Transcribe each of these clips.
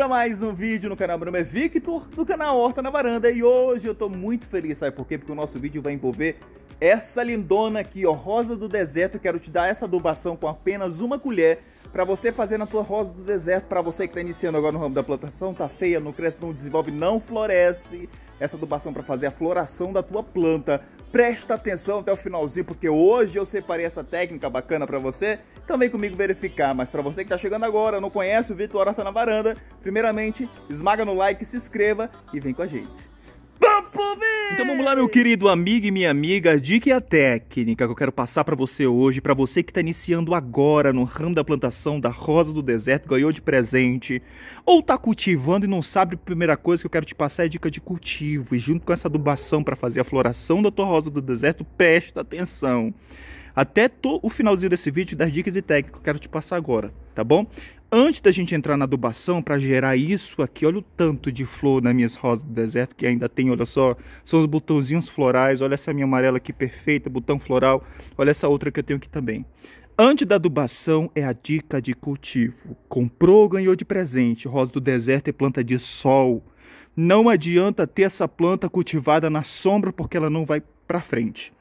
para mais um vídeo no canal. Meu nome é Victor, do canal Horta na Varanda. E hoje eu tô muito feliz, sabe por quê? Porque o nosso vídeo vai envolver essa lindona aqui, ó, rosa do deserto. Eu quero te dar essa adubação com apenas uma colher para você fazer na tua rosa do deserto. Para você que tá iniciando agora no ramo da plantação, tá feia, não cresce, não desenvolve, não floresce essa adubação para fazer a floração da tua planta. Presta atenção até o finalzinho, porque hoje eu separei essa técnica bacana para você. Então vem comigo verificar, mas para você que está chegando agora, não conhece o Vitor Horta na Varanda, primeiramente, esmaga no like, se inscreva e vem com a gente. Então vamos lá, meu querido amigo e minha amiga, a dica e a técnica que eu quero passar para você hoje, para você que está iniciando agora no ramo da plantação da rosa do deserto, ganhou de presente, ou tá cultivando e não sabe, a primeira coisa que eu quero te passar é dica de cultivo, e junto com essa adubação para fazer a floração da tua rosa do deserto, presta atenção. Até o finalzinho desse vídeo das dicas e técnicas que eu quero te passar agora, tá bom? Antes da gente entrar na adubação, para gerar isso aqui, olha o tanto de flor nas minhas rosas do deserto que ainda tem, olha só. São os botãozinhos florais, olha essa minha amarela aqui perfeita, botão floral. Olha essa outra que eu tenho aqui também. Antes da adubação é a dica de cultivo. Comprou, ganhou de presente. Rosa do deserto é planta de sol. Não adianta ter essa planta cultivada na sombra porque ela não vai para frente.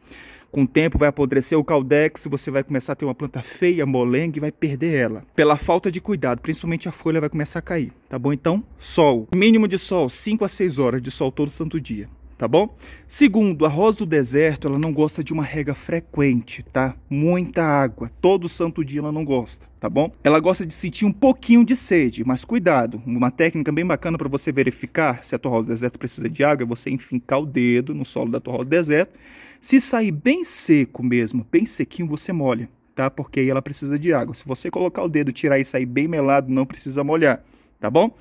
Com o tempo vai apodrecer o caldex, você vai começar a ter uma planta feia, molenga e vai perder ela. Pela falta de cuidado, principalmente a folha vai começar a cair, tá bom? Então, sol. Mínimo de sol, 5 a 6 horas de sol todo santo dia tá bom? Segundo, a rosa do deserto, ela não gosta de uma rega frequente, tá? Muita água, todo santo dia ela não gosta, tá bom? Ela gosta de sentir um pouquinho de sede, mas cuidado, uma técnica bem bacana para você verificar se a tua rosa do deserto precisa de água é você enfincar o dedo no solo da tua rosa do deserto. Se sair bem seco mesmo, bem sequinho, você molha, tá? Porque aí ela precisa de água. Se você colocar o dedo, tirar e sair bem melado, não precisa molhar, tá bom?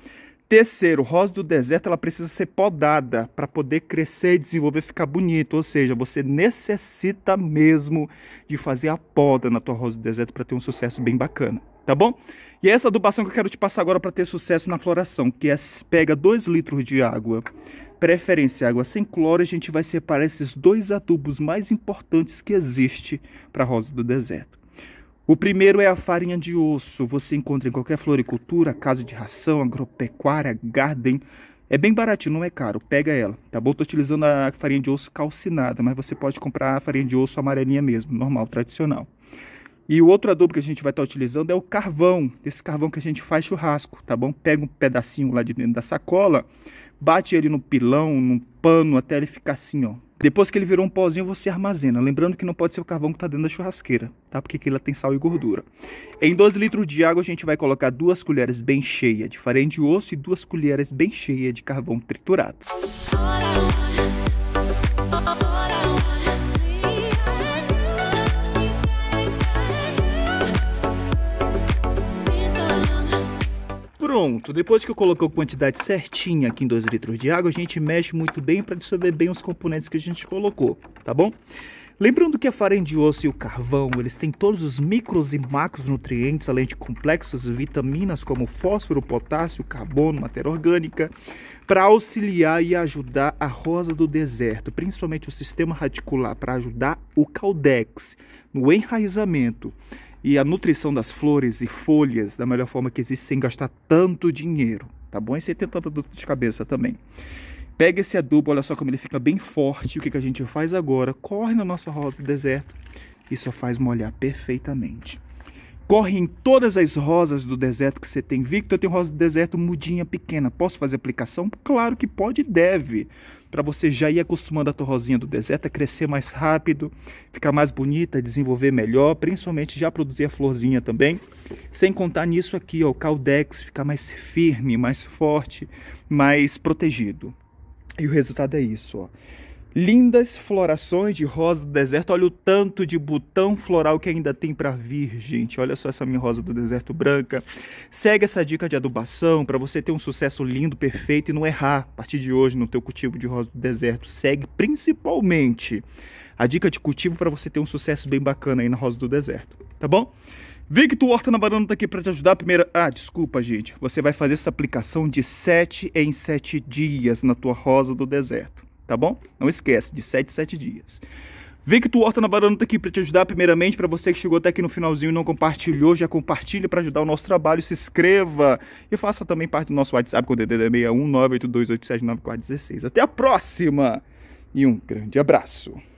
Terceiro, rosa do deserto ela precisa ser podada para poder crescer e desenvolver, ficar bonito. Ou seja, você necessita mesmo de fazer a poda na tua rosa do deserto para ter um sucesso bem bacana, tá bom? E é essa adubação que eu quero te passar agora para ter sucesso na floração, que é pega 2 litros de água, preferência água sem cloro, a gente vai separar esses dois adubos mais importantes que existe para a rosa do deserto. O primeiro é a farinha de osso. Você encontra em qualquer floricultura, casa de ração, agropecuária, garden. É bem baratinho, não é caro. Pega ela, tá bom? Tô utilizando a farinha de osso calcinada, mas você pode comprar a farinha de osso amarelinha mesmo, normal, tradicional. E o outro adubo que a gente vai estar tá utilizando é o carvão. Esse carvão que a gente faz churrasco, tá bom? Pega um pedacinho lá de dentro da sacola, bate ele no pilão, num pano, até ele ficar assim, ó, depois que ele virou um pozinho, você armazena. Lembrando que não pode ser o carvão que está dentro da churrasqueira, tá? Porque aquilo tem sal e gordura. Em 12 litros de água, a gente vai colocar duas colheres bem cheias de farinha de osso e duas colheres bem cheias de carvão triturado. Pronto, depois que eu coloco a quantidade certinha aqui em 2 litros de água, a gente mexe muito bem para dissolver bem os componentes que a gente colocou, tá bom? Lembrando que a farinha de osso e o carvão, eles têm todos os micros e macros nutrientes, além de complexos vitaminas como fósforo, potássio, carbono, matéria orgânica, para auxiliar e ajudar a rosa do deserto, principalmente o sistema radicular, para ajudar o caldex no enraizamento e a nutrição das flores e folhas da melhor forma que existe sem gastar tanto dinheiro, tá bom? E sem ter tanta dor de cabeça também. Pega esse adubo, olha só como ele fica bem forte. O que, que a gente faz agora? Corre na nossa roda do deserto e só faz molhar perfeitamente correm todas as rosas do deserto que você tem. Victor, eu tenho rosa do deserto mudinha pequena. Posso fazer aplicação? Claro que pode e deve. Para você já ir acostumando a tua rosinha do deserto a é crescer mais rápido, ficar mais bonita, desenvolver melhor, principalmente já produzir a florzinha também. Sem contar nisso aqui, ó, o caldex ficar mais firme, mais forte, mais protegido. E o resultado é isso, ó. Lindas florações de rosa do deserto. Olha o tanto de botão floral que ainda tem para vir, gente. Olha só essa minha rosa do deserto branca. Segue essa dica de adubação para você ter um sucesso lindo, perfeito e não errar a partir de hoje no teu cultivo de rosa do deserto. Segue principalmente a dica de cultivo para você ter um sucesso bem bacana aí na rosa do deserto, tá bom? Victor Horta na baranda tá aqui para te ajudar. Primeira, ah, desculpa, gente. Você vai fazer essa aplicação de 7 em 7 dias na tua rosa do deserto tá bom? Não esquece, de 7 a 7 dias. Victor Horta na tá aqui para te ajudar, primeiramente, para você que chegou até aqui no finalzinho e não compartilhou, já compartilha para ajudar o nosso trabalho, se inscreva e faça também parte do nosso WhatsApp com é o DDD 61982879416. Até a próxima e um grande abraço.